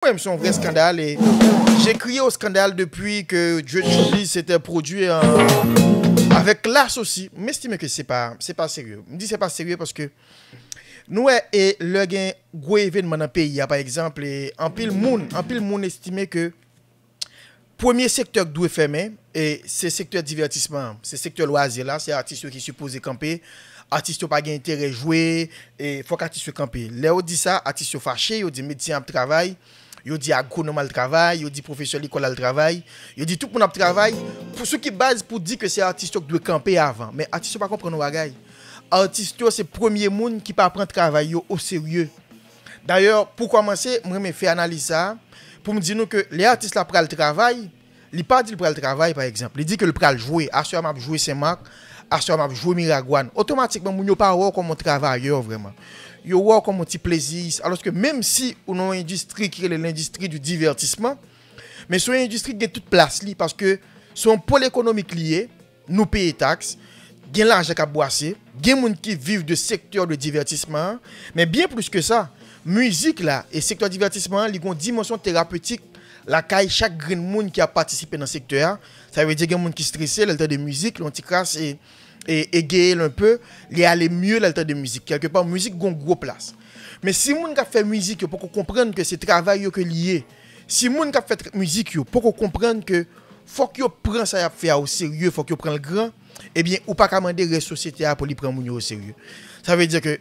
Mwen mwen son wren skandal e jè kriye w skandal depwi ke Djetjouli sète produye avèk klas osi. Mwen estime ke sè pa, sè pa sèrye. Mwen di sè pa sèrye paske nouè e, e lò gen gwe evèd mwen an peyi ya. Par exemple, e, an pil moun, an pil moun estime ke pwemye sektòk dwe fèmè e sè sektòk divertisman, sè sektòk loazè la, sè artisyo ki suppose kampe, artisyo pa gen intère jwè, e fòk artisyo kampe. Lè ou di sa, artisyo fache, ou di medisyan ap travay, Yo di agronom al travay, yo di profesyonl ekol al travay, yo di tout moun ap travay pou sou ki base pou di ke se artist yo k dwe kampe avan. Me artist yo pa kompran wagay. Artist yo se premier moun ki pa apren travay yo o serye. D'ayor pou komanse mwen me fe analisa pou mwen di nou ke le artist la pral travay, li pa di le pral travay par eksemp. Li di ke le pral jwe, aswa mwen ap jwe Semak, aswa mwen ap jwe Miragwan. Otomatikman moun yo pa wakon moun travay yo vreman. Yo waw kon mon ti plezis, aloske menm si ou nou industri kre lè l'industri di divertisman, men sou industri gen tout plas li, paske son pol ekonomik liye, nou peye taks, gen lanja ka boase, gen moun ki viv de sektor di divertisman, men bien plus ke sa, mouzik la, e sektor divertisman li gon dimonsyon terapeutik la kaye chak gren moun ki a patisipe nan sektor, sa ve di gen moun ki strese, lalte de mouzik, lonti krasi, E gye el un peu, li ale mye lal ta de mouzik. Kelkepan mouzik gon gro plas. Men si moun ka fe mouzik yo, pou kon komprenn ke se travay yo ke liye. Si moun ka fe mouzik yo, pou kon komprenn ke fok yo pren sa ya fe a ou serye, fok yo pren l gran. Ebyen, ou pa kamande re sosyete a pou li pren moun yo ou serye. Sa ve diye ke,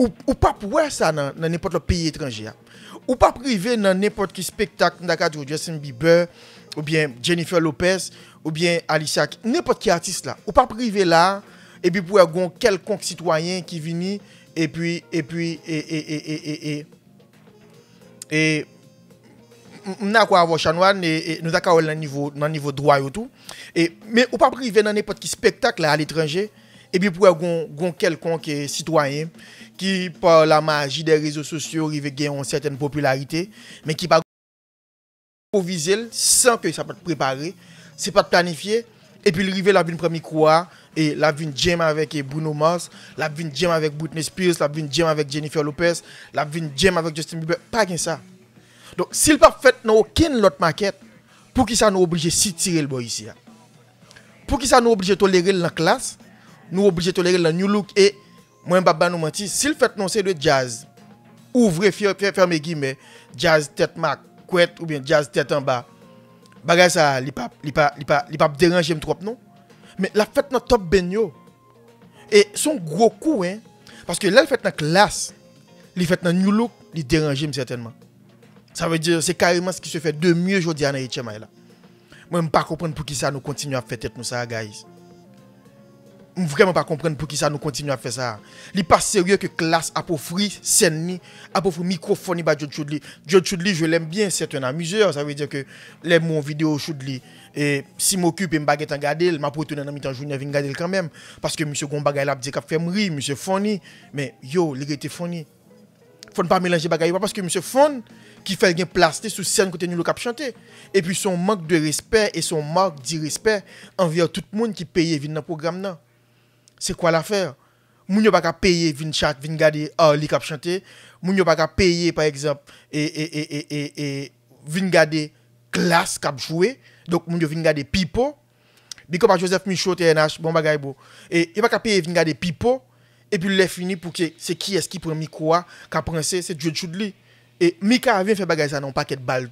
ou pa pwe sa nan nepot lo peyi etranje a. Ou pa prive nan nepot ki spektak, ndakad yo Justin Bieber. Ou bien Jennifer Lopez ou bien Alicia Keys. Ne pot ki artist la. Ou pa prive la. Ebi pou a gon kelkonk sitwayen ki vini. Ebi pou a gon kelkonk sitwayen. Ki pa la maji de rizou sosyo. Ri ve gen yon seten popularite. Men ki pa go. improviser sans que ça soit préparé, c'est pas planifié. Et puis le rivet la une premier croix, et la vine jam avec eh, Bruno Mars, la une jam avec Britney Spears, la une jam avec Jennifer Lopez, la une jam avec Justin Bieber, pas qu'un ça. Donc s'il pas fait dans aucune autre maquette pour qui ça nous à si tirer le bois ici. Hein? Pour qui ça nous oblige à tolérer la classe, nous oblige à tolérer la new look et moi papa nous mentir, s'il fait non c'est de jazz. Ouvrez fermer guillemets, jazz tête marque couette ou bien jazz tête en bas. Bagay ça, li pas li pas li pas li pas trop non. Mais la fête dans top benyo. Et son gros coup hein parce que là fête fait dans classe, li fait dans new look, li déranger certainement. Ça veut dire c'est carrément ce qui se fait de mieux aujourd'hui à Haïti là. Moi je pas comprendre pour qui ça nous continue à faire tête nous ça guys vraiment pas comprendre pour qui ça nous continue à faire ça. Il pas sérieux que classe appauvri scène appauvri microphone ba John Chudli. John Chudli, je l'aime bien, c'est un amuseur, ça veut dire que les mon vidéo Chudli et si m'occupe et m'baguette en garder, m'a retourner dans mi-temps journée venir garder quand même parce que monsieur gon a l'a dit qu'a fait rire, monsieur Fonny. mais yo, il était funny. Faut pas mélanger choses parce que monsieur Fon qui fait gain place sur scène côté nous cap chanter et puis son manque de respect et son manque d'irrespect envers tout le monde qui paye venir dans programme c'est quoi l'affaire Moun yo pas payer vin chat, vin garder chanté ah, li cap chanter, moun pas par exemple et et et et et vin garder classe cap jouer. Donc moun yo vin garder pipo. Biko par Joseph Michaud TNH bon bagay beau. Et il pas ka payer vin garder pipo et puis l'est fini pour que c'est qui est-ce qui prend micro a ah, qu'a c'est c'est Dieu de Et Mika vient faire bagay ça non paquet de balles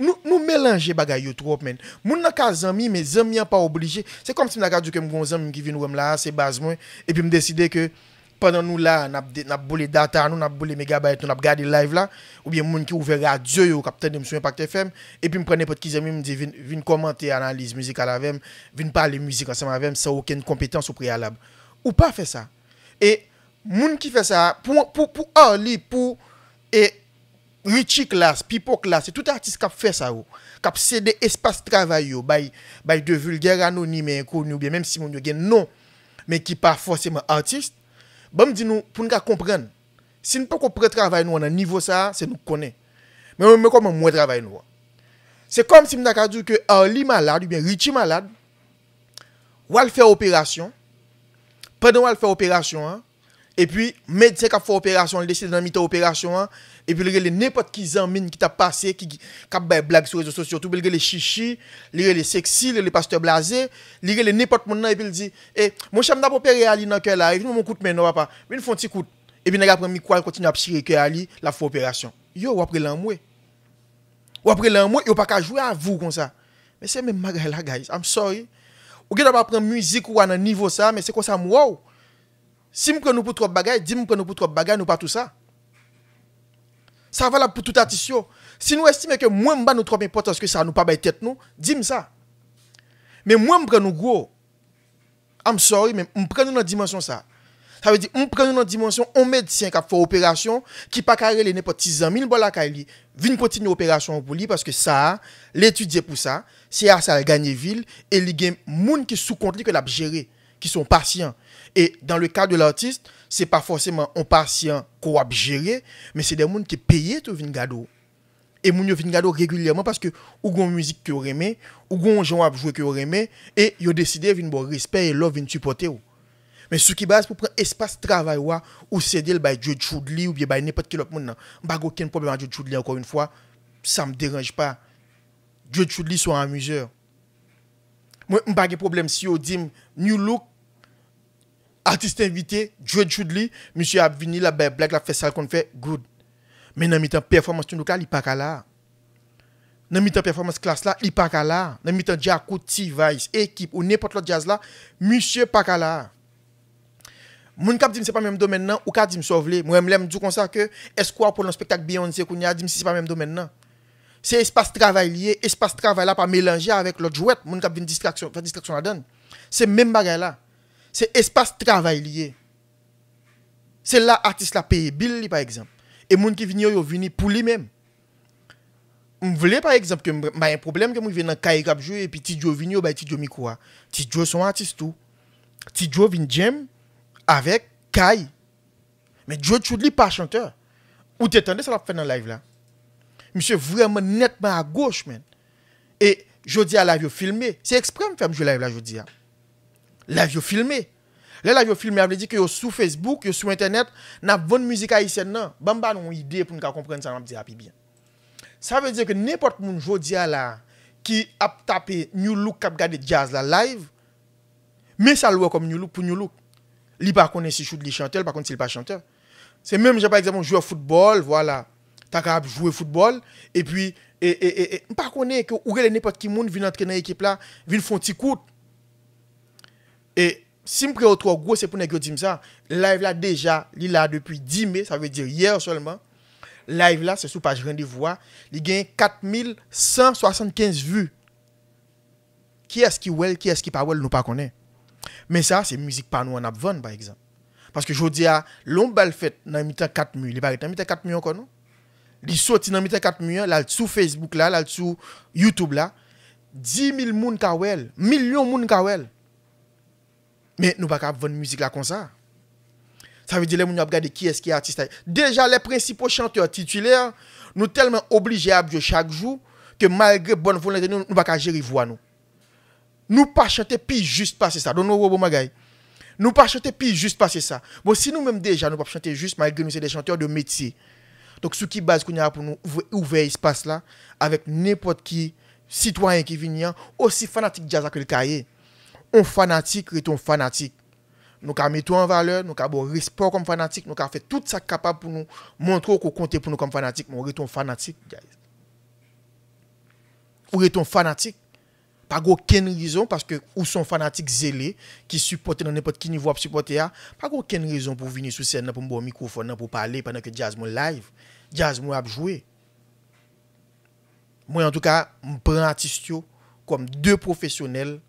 Nou melanje bagay yo trop men. Moun nan ka zami, men zami an pa oblije. Se kom si m nan ka duke m gwo zami, m ki vin wèm la, se baz mwen, epi m deside ke, pandan nou la, nan ap bole data, nan ap bole megabayet, nan ap gade live la, ou bien moun ki ouveri a diyo yo, kapten dem sou impact FM, epi m prene pot ki zami, m di vin komante, analize müzik ala vèm, vin pale müzik ansem ala vèm, sa ouken kompetans ou prealab. Ou pa fe sa. E, moun ki fe sa, pou a li, pou e, Ritchie klas, Pipo klas, se tout artist kap fè sa ou. Kap sè de espas travay yo bay devulger anonime ekouni ou biè. Mem si moun yo gen non, men ki pa fòsèm an artist. Bèm bon, di nou, pou nou ka kompren. Si nou pou kompren travay nou an an nivou sa, se nou konè. Men mè kon mè mwen travay nou an. Se kom si mè nakadu ke an li malad, ou biè Ritchie malad. Wal fè operasyon. Pèdè wal fè operasyon an. E pi medse kap fò operasyon, lè sè nan mitè operasyon an. et puis les n'importe qui mine qui t'a passé qui qui des blagues sur les réseaux sociaux tout il les chichi les les sexy les pasteurs blasés. les n'importe monde et puis il dit eh mon chum n'a pas opéré ali dans cœur là nous mon coûte mais non papa mais il font petit coûte. et puis il après mi quoi continue à tirer cœur ali la faut opération yo après mois, ou après il yo pas qu'à jouer à vous comme ça mais c'est même magaille là guys i'm sorry ou gen pas prendre musique ou à un niveau ça mais c'est comme ça wow si me ne nous pour trop bagaille dis me que nous pour trop bagaille nous pas tout ça ça va là pour tout artiste. Si nous estimons que moins nous pas trop parce que ça nous pas tête nous, dis-moi ça. Mais moi je prends nous gros. I'm sorry mais on prend nous dans dimension ça. Ça veut dire on prend nous dans dimension on médecin qui a fait opération qui pas carré les n'importe 10 ans, 1000 balles à lui. Vigne continuer opération pour lui parce que ça l'étudier pour ça, c'est à ça gagner ville et il y a gens qui sous compte que l'a géré qui sont patients. Et dans le cas de l'artiste, c'est pas forcément un patient qu'on a géré, mais c'est des gens qui payent tout venir Et moun yo vingado régulièrement parce que ou gon musique que remé, ou gon gens à jouer que remé et yo décidé vin bon respect et love vin supporter ou. Mais ce qui base pour prendre espace travail ou ou céder le Dieu Choudli ou bien bail n'importe quel autre monde. Pas aucun problème à Dieu Choudli encore une fois, ça me dérange pas. Dieu Choudli sont amuseur. Moi, pas de problème si on dit New Look artiste invité, Joe Chudli, monsieur a venu la belle blague, la fait ça qu'on fait, good. Mais dans la performance locale, il a pas là. Dans la performance classe là, il a pas là. Dans la Jaco, T-Vice, équipe ou n'importe l'autre jazz là, monsieur pas là. Mon kap dim c'est pas même domaine non. ou ka dim sauver moi me du comme ça que est-ce qu'on pour le spectacle Beyoncé qu'on a dim c'est pas même domaine non. c'est espace travail lié espace travail là pas mélanger avec l'autre jouet Mon kap vinn distraction faire distraction la donne c'est même bagaille là c'est espace travail lié. C'est là artiste la paye bill par exemple. Et les gens qui viennent yo viennent pour lui-même. On voulait par exemple que m'a un problème que moi vienne dans Kai cap jouer et puis Tidjo vient ba Tidjo mi quoi. Tidjo son artiste tout. Tidjo vient jam avec Kai. Mais Joe Chudli pas chanteur. Ou t'attendais ça l'a fait dans live là. Monsieur vraiment nettement à gauche man. Et je dis à la live filmé, c'est exprès me faire jouer live là je dis. Hein. L'avion filmé. L'avion live yo filmé, veut dire que yo sur Facebook, yo sur internet, n'a bonne musique haïtienne non. Bam ba une idée pour nous comprendre ça, on dit rapide bien. Ça veut dire que n'importe moun jodi là qui a tapé New Look a garder jazz la live, mais ça le comme New Look pour New Look. Li pas connaît si il li chanteur, par contre s'il pas chanteur. C'est même j'ai par exemple joueur football, voilà. as capable jouer football et puis et et et, pas connaît que ou n'importe qui monde vient entraîner l'équipe là, vient font petit coup et si je prends trop gros, c'est pour que je ça. Live là déjà, il là depuis 10 mai, ça veut dire hier seulement. Live là, c'est sous page rendez-vous. Hein. Il a 4175 vues. Qui est-ce qui well, qui est-ce qui pas well, nous pas connaît. Mais ça, c'est musique pas nous en avant, par exemple. Parce que je dis à l'on fait dans mi 4 millions, il paraît dans mi 4 millions encore non. Il sorti dans mi 4 000 là sur Facebook là, là sur YouTube là. 10 000 moun ka millions moun ka mais nous ne pouvons pas vendre musique comme ça. Ça veut dire que nous regarder qui est-ce qui est artiste. Déjà, les principaux chanteurs titulaires, nous tellement obligés à vivre chaque jour que malgré bonne volonté, nous ne pouvons pas gérer voix. Nous ne pouvons pas chanter puis juste passer ça. nous ne pouvons pas chanter puis juste passer ça. Bon, si nous-mêmes déjà, nous pas chanter juste malgré nous sommes des chanteurs de métier. Donc, ce qui base qu'on a pour nous ouvrir espace là, avec n'importe qui, citoyen qui vient, aussi fanatique de jazz que le cahier on fanatique est fanatique. Nous avons mis en valeur, nous avons respect comme fanatique, nous avons fait tout ça capable pour nous montrer qu'on compte pour nous comme fanatique, mais on est fanatique, On est fanatique Pas aucune raison, parce que ou sont fanatiques zélés, qui supportent n'importe qui niveau à supporter, pas aucune raison pour venir sur scène, pour me un microphone, pour parler pendant que Jazz live. Jazz a joué. Moi, en tout cas, je prends artiste comme deux professionnels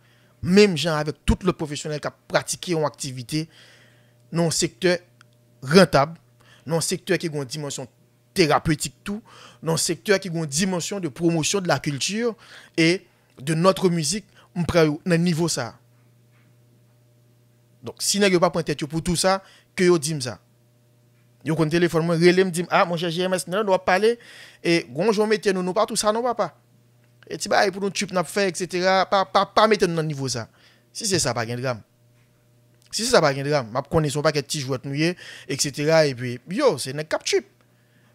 même gens avec tout le professionnel qui a pratiqué une activité dans un secteur rentable, dans un secteur qui a une dimension thérapeutique tout, dans un secteur qui a une dimension de promotion de la culture et de notre musique, on prend un niveau ça. Donc, si vous n'avez pas pointé pour tout ça, que vous dites ça. Vous avez un téléphone, vous me dit, ah, mon cher GMS, nous doit parler. Et bonjour, mettez-nous, nous pas tout ça, non, papa. Et tu sais, bah, pour nous tube n'a fait, etc. Pas, pas, pas mettre dans le niveau ça. Si c'est ça, pas de drame. Si c'est ça, pas de drame. Je connais son paquet de petits joueurs nouillés, etc. Et puis, yo, c'est un cap chip.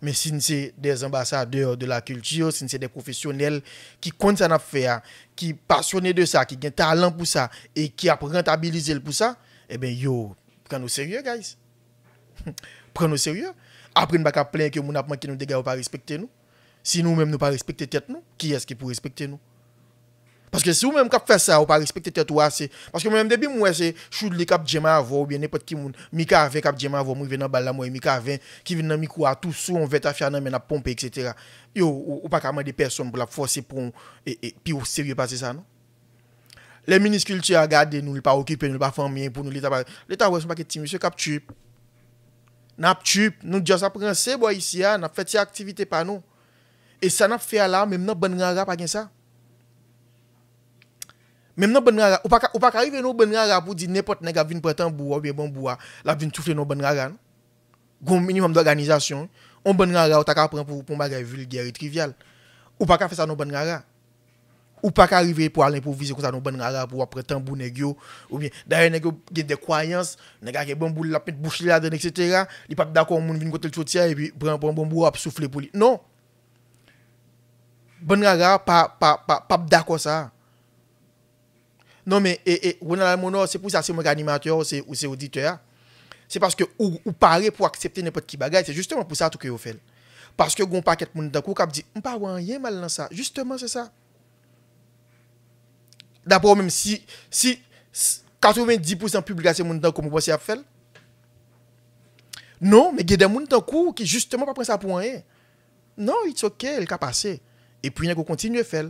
Mais si c'est des ambassadeurs de la culture, si c'est des professionnels qui comptent ça qui sont hein, qui passionnés de ça, qui ont talent pour ça, et qui ont rentabilisé pour ça, eh bien, yo, prenez au sérieux, guys. prenez au sérieux. Après, ne pas plaindre que mon manqué nous dégâts pas respecter nous. Si nou mèm nou pa respekte tet nou, ki eske pou respekte nou? Paske si ou mèm kap fè sa, ou pa respekte tet ou ase, paske mèm debi mwè se chou li kap djema avò, ou bè ne pot ki mwen, mi ka avè kap djema avò, mwen vè nan bala mwen, mi ka avè, ki vè nan mi kwa, tout sou an vè ta fè anan mè nan pompe, etc. Yo, ou pa kaman de person pou la fòse pou, pi ou seriou pase sa, nou? Le minis kulti a gade, nou li pa okipe, nou li pa fòm mwen, pou nou li tapare, li ta wè se pa ke timi, se kap tup, nap tup, nou dios apren E sa nap fe ala, mè mè nan bèn rara pa gen sa? Mè mè nan bèn rara, ou pa ka arrive nou bèn rara pou di nèpot nèk a vin prétan bou wap, bè bon bou wap, la vin soufle nou bèn rara, nou? Goun minimum d'organizasyon, ou bèn rara ou ta ka prèm pou pomba gèvile gèri trivial. Ou pa ka fè sa nou bèn rara? Ou pa ka arrive pou alen pou vize kou ta nou bèn rara pou wap prétan bou nèk yo, ou bien, daye nèk yo gèdè kwayans, nèk a ke bon bou lap mèt bouchè la den, etc. Li pa kdakou an moun vin kote l chotiè, Bon raga pa bdakwa sa. Non men, e wè e, nan al moun an, se pou sa se mwen reanimateur ou se auditeur, se paske ou pare pou aksepte nè pot ki bagay, se justemen pou sa tou kè yo fèl. Paske goun paket moun tan kou kap di, mpa wanyen mal nan sa, justemen se sa. Dapò mèm si, si, 90% publikase moun tan kou mwen bwansi ap fèl. Non, me gè den moun tan kou ki justemen pa pren sa pounen. Non, it's ok, l ka pase. Non, se. Et puis, on continue à faire.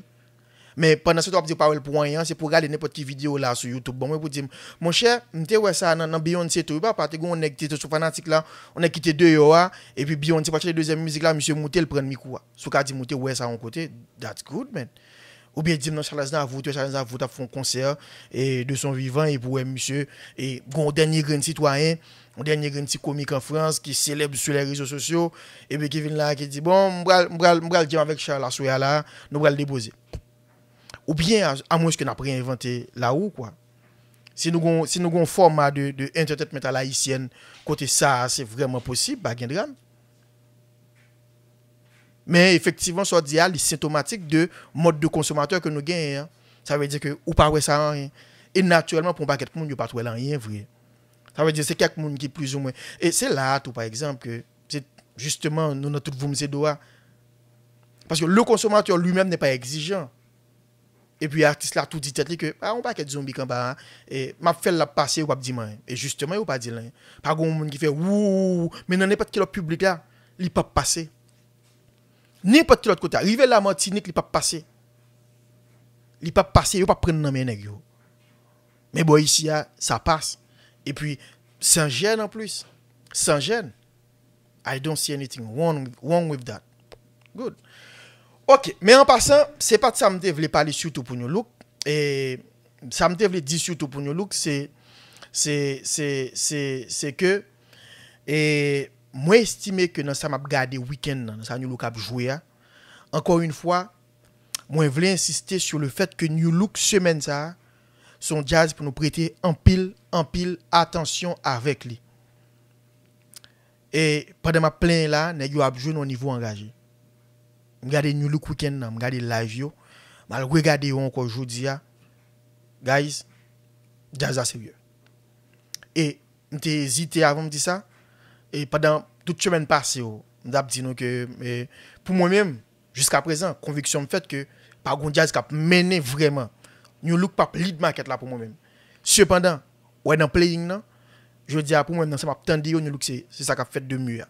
Mais pendant ce temps, on parle pour rien, hein, c'est pour regarder n'importe quelle vidéo là sur YouTube. Bon, moi, vous dire, mon cher, m'te ouais ça dans, Beyoncé, tout, pas bah, parce on est quitté sur fanatique là, on est quitté deux yoa, ah. et puis Beyoncé, parce que deuxième musique là, monsieur Mouté, le prend le micro. Ah. Sous cadre dit ouais ça, en côté, that's good, man. Ou biye Dibnan Chalazna avout, Dibnan Chalazna avout ap fon konser de son vivant. E pouwe, eh, msye, goun ou denye gren titouayen, ou denye gren titi komik an Frans, ki seleb sou le rizou sosyo. E be Kevin la ki di, bon, mbral diyon avek Chalazna sou ya la, nou mbral deboze. Ou biye, amou eske na preinvante la ou, kwa. Se nou goun forma de internet metal haisyen kote sa, se vreman posib, bagendran. Mais effectivement, ça dit, est symptomatique de mode de consommateur que nous gagnons. Hein. Ça veut dire que ou pas ça rien. Et naturellement, pour un paquet de monde, pas faire rien vrai. Ça veut dire que c'est quelqu'un qui qui plus ou moins. Et c'est là, tout par exemple, que c'est justement, nous, notre tout vous de Parce que le consommateur lui-même n'est pas exigeant. Et puis, l'artiste là, tout dit tête que, ah, on pas de zombie quand ça et m'a fait la passer ou pas dit Et justement, ou pas dire rien. Pas de monde qui fait, ouh, mais n'y n'est pas de quel public là, il pas passer n'importe quel autre côté. Arrivé la Martinique, il pas passé. Il pas passé, il pas prendre dans mes Mais bon ici ah, ça passe. Et puis sans gêne en plus. Sans gêne. I don't see anything wrong, wrong with that. Good. OK, mais en passant, c'est pas de ça me je voulais parler surtout pour nous look et ça me voulais dire surtout pour nous look c'est c'est c'est c'est que et Mwen estime ke nan sa m ap gade wikend nan, nan sa New Look ap jwe ya. Ankor yon fwa, mwen vle insiste sur le fet ke New Look semen sa, son jazz pou nou prete empil, empil, atensyon avek li. E, padan ma plen la, nan yo ap jwe nou nivou angaje. Mwen gade New Look wikend nan, mwen gade live yo. Malwe gade yo anko jodi ya. Guys, jazz ase vye. E, mte zite avon mdi sa, et pendant toute semaine passée, oh, nous dit que eh, pour moi-même, jusqu'à présent, conviction me fait que par Jazz qui a mené vraiment. New Look pas lead market là pour moi-même. Cependant, ouais dans playing non, je dis à pour moi dans oh, c'est m'a tendre New Look c'est ça qui a fait de mieux.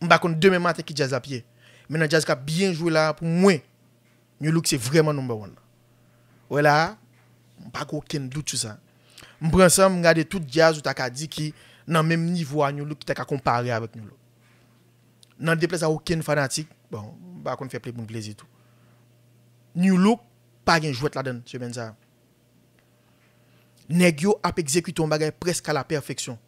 On va contre demain matin qui Jazz à pied. Maintenant Jazz qui a bien joué là pour moi. New Look c'est vraiment number one. Voilà, pas aucun doute sur ça. Je prends ça, je regarde tout jazz ou t'as dit qui dans le même niveau à nous, qui t'a comparé avec nous. Dans le déplace aucun fanatique, bon, bah, qu'on fait plaisir tout. New Look, pas de jouet là-dedans, semaine ça. Negio a exécuté un bagage presque à la perfection.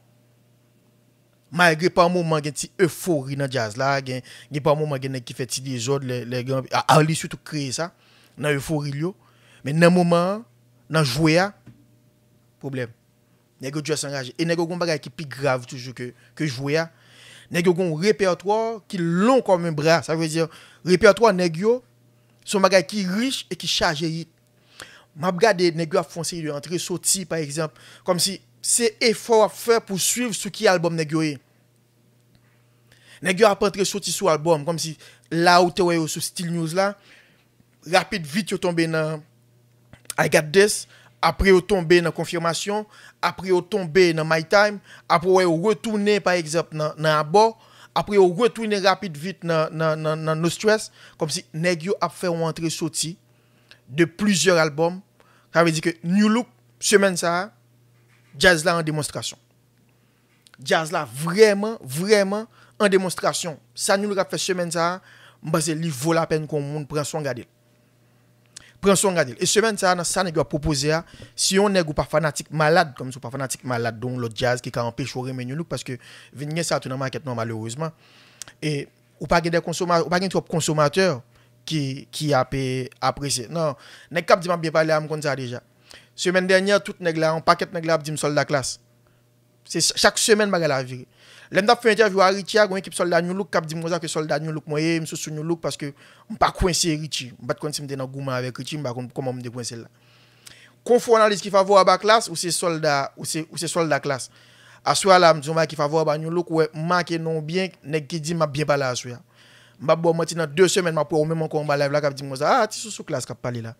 Malgré par moment, il y a euphorie dans le jazz là, il y a par moment qui fait des désordre, les grands. l'issue surtout créer ça, dans l'euphorie. Mais dans le moment, dans le jouer, problème. Nè gyo djwa san raje. E nè gyo goun bagay ki pi grav toujou ke jwoya. Nè gyo goun repertoir ki lon kon mwen bra. Sa vezi, repertoir nè gyo sou bagay ki riche e ki chaje yi. Mab gade nè gyo a fonse yi lè. Entre soti par exemple. Kom si se efor a fè pou suiv sou ki album nè gyo e. Nè gyo ap entre soti sou album. Kom si la ou te wè yo sou still news la. Rapid vit yo tombe nan I got this. apre yo tombe nan konfirmasyon, apre yo tombe nan my time, apre yo retoune pa eksept nan abor, apre yo retoune rapid vit nan nou stres, kom si negyo ap fe wantre soti de plizyor albom, kwa ve di ke nou loup semen sa a, jazz la an demonstrasyon. Jazz la vreman, vreman an demonstrasyon, sa nou loup ap fe semen sa a, mba se li volapen kon moun praswan gade l. prend son radil. Et semaine ça dans ça nèg proposer hein. si on n'est pas fanatique malade comme si pas fanatique malade dont l'autre jazz qui a empêché au nous parce que venir ça tout dans market non malheureusement et ou pas des consommateurs ou pas trop consommateurs qui qui a apprécié. Non, n'est cap bien parler à me ça déjà. Semaine dernière tout nèg là un paquet nèg là dit me soldat classe. Se chak semen magal avire Lemda pou entyavyo a ritya Gwenye kip solda nyolok Kap di mwaza ke solda nyolok Mwenye msou sou nyolok Paske mpa kwense rity Mbat kwense mdena gouman avek rity Mba konp koman mde kwense la Konfo analize ki favo a ba klas Ou se solda klas Aswa la mzouman ki favo a ba nyolok Mwenye mman ke non byen Nek ki di mba byen bala aswa la m'a bon matin dans deux semaines m'a pour même encore en live là qui dit moi ça ah tu sous sous classe qui parler là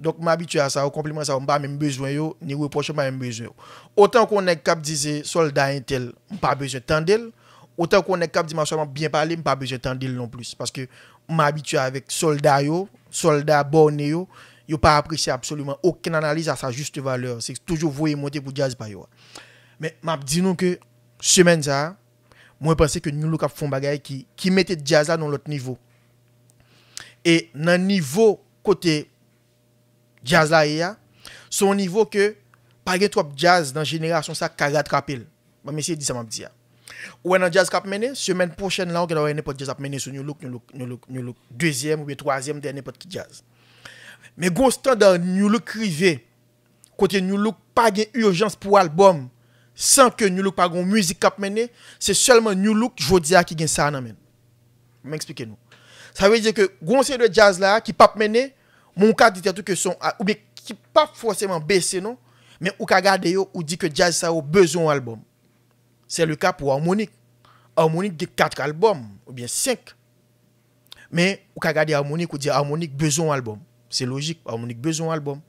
donc m'habitue à ça au compliment ça on pas même besoin yo ni reproche pas même besoin autant qu'on est cap disait soldat intel pas besoin tendel autant qu'on est cap dit moi bien parler pas besoin tandel non plus parce que habitué avec soldat yo soldat borné yo yo pas apprécié absolument aucune analyse à sa juste valeur c'est toujours voyer monter pour jazz pas yo mais m'a dit nous que semaine ça Mwen pwese ke nou luk ap fon bagay ki mette jaz la nou lot nivou. E nan nivou kote jaz la e ya, son nivou ke page twap jaz nan jenerasyon sa kagat kapil. Mwen mesye di sa mwap di ya. Ou e nan jaz kap mene, semen pwoshen la ou geno wene pot jaz ap mene sou nou luk, nou luk, nou luk, nou luk, dwezyem ou e twazyem dene pot ki jaz. Men goun standan nou luk rive, kote nou luk page urjans pou albom, sans que New Look pas de musique cap c'est seulement New Look Jodia qui gagne ça nan M'expliquez-nous. Ça veut dire que gon de jazz là qui pas mener, mon cas dit tout que son ou bien qui pas forcément baissé. non, mais ou ka garder ou dit que jazz a besoin album. C'est le cas pour harmonique. Harmonique de quatre albums ou bien 5. Mais ou ka garder harmonique ou dit harmonique besoin album. C'est logique, harmonique besoin album.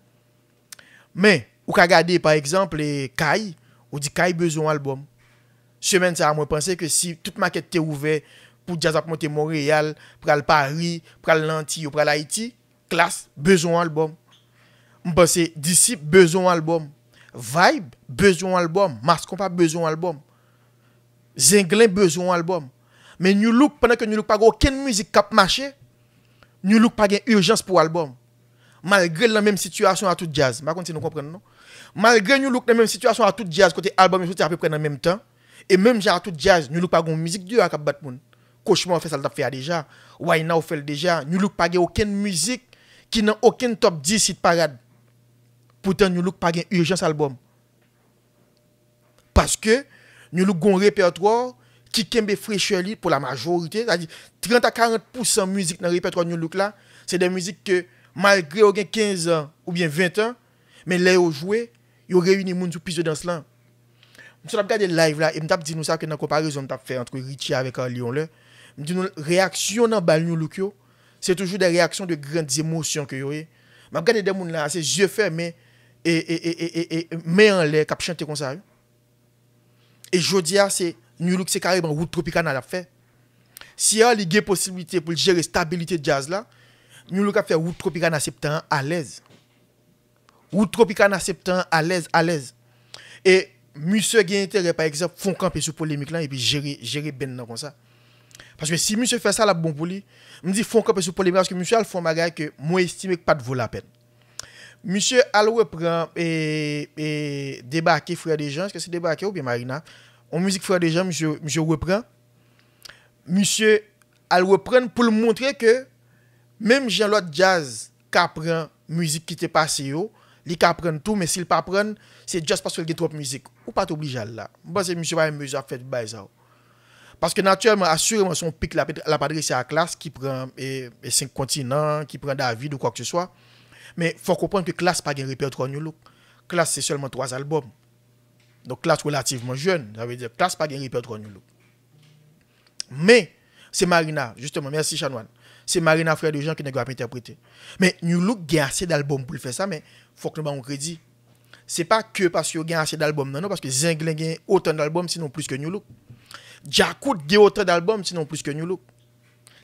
Mais ou ka garder par exemple les Kai ou dit qu'il besoin album. Semaine ça, moi penser que si toute maquette était ouverte pour jazz à monter Montréal, pour aller Paris, pour aller pour aller Haïti, classe besoin album. Je d'ici besoin album. Vibe besoin album, Mascon pas besoin album. Zinglin besoin album. Mais New Look pendant que nous Look pas aucune musique cap marché, nous Look pas d'urgence urgence pour album. Malgré la même situation à tout jazz. Ma continue comprendre non Malgré nous, nous la même situation à tout jazz, côté album et à peu près dans le même temps. Et même genre à tout jazz, nous look pas de musique dure à Cap Batmoun. Cauchemar fait ça, l'a fait déjà. Why Now fait déjà. Nous look pas aucune musique qui n'a aucun top 10 site parade. Pourtant, nous look pas d'urgence urgence album. Parce que nous avons un répertoire qui est fraîcheur pour la majorité. C'est-à-dire 30 à 40% de musique dans le répertoire nous Look là, c'est des musiques que malgré 15 ans ou bien 20 ans, mais les ont joué, Yo reyouni moun sou piso dans lan. Mwen son ap gade live la, mwen tap di nou sa ke nan komparezon mwen tap fe antre Ritchie avèk an euh, lion lè. Mwen di nou reaksyon nan bal nou luk yo, se toujou de reaksyon de grenz emosyon ke yo e. Mwen ap gade den moun la, se zye fermè, e, e, e, e, e, e, mè an lè kap chante kon sa yo. E jodi ah, a se, nou luk se kareban wout tropika nan la fe. Si a li ge posibilite pou jere stabilite jazz la, nou luk ap fe wout tropika nan septan an alèz. Ou tropika nan septan, alèz, alèz. E, moussè gen etère, par exemple, fonkan pe sou polémik lan, epi jere ben nan kon sa. Paske si moussè fè sa la bon boli, moussi fonkan pe sou polémik lan, moussè al fon magay ke mou estime ek pat vou la pen. Moussè al repren, e debake fwè de jan, eske se debake ou be Marina, ou moussè fwè de jan, moussè repren, moussè al repren pou l'montre ke mèm jen lòt jazz ka pren moussè ki te pase yo, li ka prendre tout, mais s'il pas prendre, c'est juste parce qu'il a trop de musique. Ou pas obligé là. Bon, c'est monsieur pas mesure à faire bail ça. Parce que naturellement, assurément, son pic, la, patrie, c'est à la classe qui prend et, cinq continents, qui prend David ou quoi que ce soit. Mais il faut comprendre que classe pas un répertoire La Classe, c'est seulement trois albums. Donc, classe relativement jeune. Ça veut dire classe pas un répertoire Mais, c'est Marina, justement. Merci, Chanoine c'est Marina Frère de Jean qui n'a pas interprété. Mais New Look a assez d'albums pour faire ça, mais il faut que nous un crédit. Ce n'est pas que parce qu'il y assez d'albums, non, non, parce que Zingling a autant d'albums, sinon plus que New Look. a autant d'albums, sinon plus que New Look.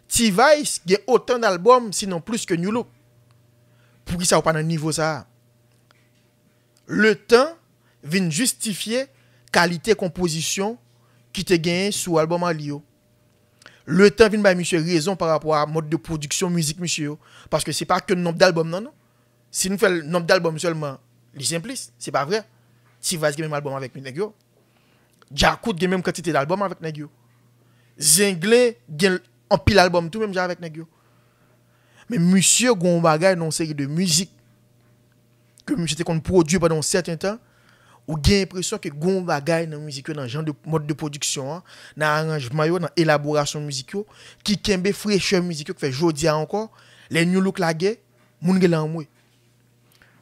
T-Vice a autant d'albums, sinon plus que New Look. Pour qui ça n'a pas dans niveau ça Le temps vient justifier qualité composition qui te sous sur l'album Alio le temps vient par monsieur raison par rapport à mode de production musique monsieur parce que c'est pas que le nombre d'albums non non si nous faisons le nombre d'albums seulement les simpliste c'est pas vrai si vas même album avec a Jacout gagne même quantité d'albums avec Nego Zinglé gagne en pile album tout même avec Nego mais monsieur gon bagaille non série de musique que monsieur était qu'on produit pendant un certain temps Ou gen impresyon ke goun bagay nan muzikyo nan jan de mod de produksyon an, nan aranj mayo, nan elaborasyon muzikyo, ki kembe freche muzikyo ke fe jodi an ankon, le nyolouk lage, moun gen lan mwe.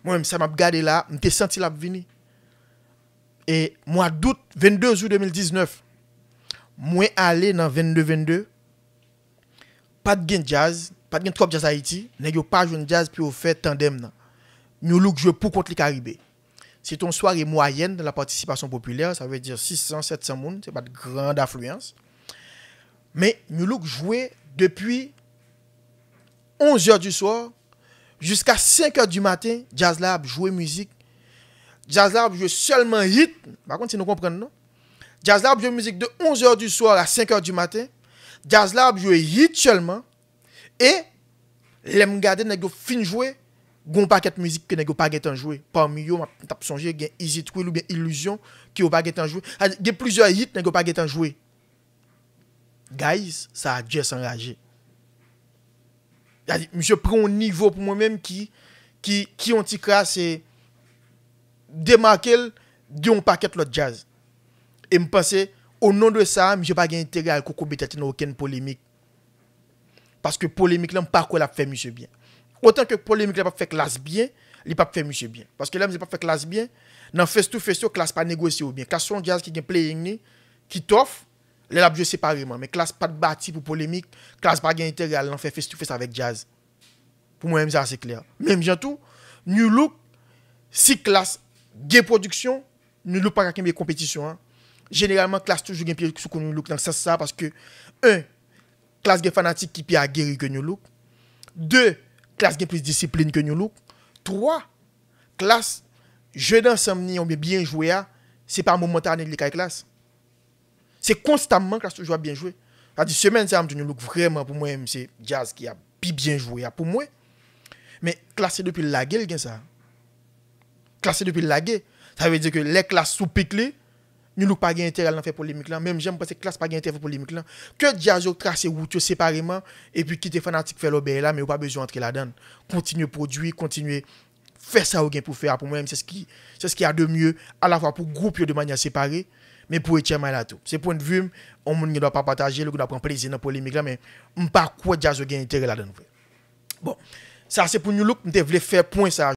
Mwen mse mab gade la, mte senti lab vini. E mwa dout, 22 ju 2019, mwen ale nan 22-22, pat gen jazz, pat gen trop jazz Haiti, ne yo pa joun jazz pi yo fe tandem nan. Nyolouk jwe pou kont li karibè. Si ton soir est moyenne de la participation populaire, ça veut dire 600, 700 ce c'est pas de grande affluence. Mais nous jouait depuis 11 h du soir jusqu'à 5 h du matin, Jazz Lab jouait musique. Jazz Lab jouait seulement hit. Par contre, si nous comprenons, non? Jazz Lab jouait musique de 11 h du soir à 5 h du matin. Jazz Lab jouait hit seulement. Et, les n'ont fin jouer Gon pa ket mouzik ke ne go pa getan jwe. Pa mi yo, ma tap sonje, gen izit kou elou gen iluzyon ki yo pa getan jwe. Ge plouzea hit ne go pa getan jwe. Guys, sa a dje san raje. Ya di, mou se pre yon nivou pou mwen menm ki ki yon ti kwa se demakel gen yon pa ket lot jazz. E mpense, ou non dwe sa, mou se pa gen itere al kou kou bete ti nou ken polemik. Paske polemik lè m pa kou la fe mou se byen. Otan ke polèmik lè pa fè klasbyen, lè pa fè mouchèbyen. Paske lè mè zè pa fè klasbyen, nan fèstou fèstou, klas pa negosye oubyen. Kason jaz ki gen playe yengne, ki tof, lè la bjè separeman. Mè klas pa bati pou polèmik, klas pa gen itè real, nan fè fèstou fèstou avèk jaz. Pou mè mè zè asè kler. Mè mè jantou, nou loup, si klas gen produksyon, nou loup pa kakèm yè kompetisyon. Genèralman, klas toujou gen pi classe qui a plus discipline que nous. Look. Trois, classe, jeu d'ensemble, on est bien joué. Ah, Ce n'est pas momentané de la classe. C'est constamment que classe toujours bien joué. La semaine semaine, nous me look vraiment pour moi, c'est Jazz qui a bien joué ah, pour moi. Mais classé depuis la guerre, ça. Classé depuis la guerre. Ça veut dire que les classes sous pique nous n'avons pas intérêt à faire polémique là. Même j'aime parce que classe pas intérêt à faire polémique Que Diazo trace route séparément et puis quitter fanatique faire l'obéir là, mais pas besoin d'entrer là-dedans. Continuer produire, continuer faire ça pour faire. Pour moi, c'est ce qu'il y ce qui a de mieux à la fois pour groupe de manière séparée, mais pour Etienne Malato. C'est point de vue, on ne doit pas partager, on doit prendre plaisir dans la polémique mais on ne pas quoi Diazo gagne intérêt là-dedans. Bon, ça c'est pour nous, nous devons faire point ça.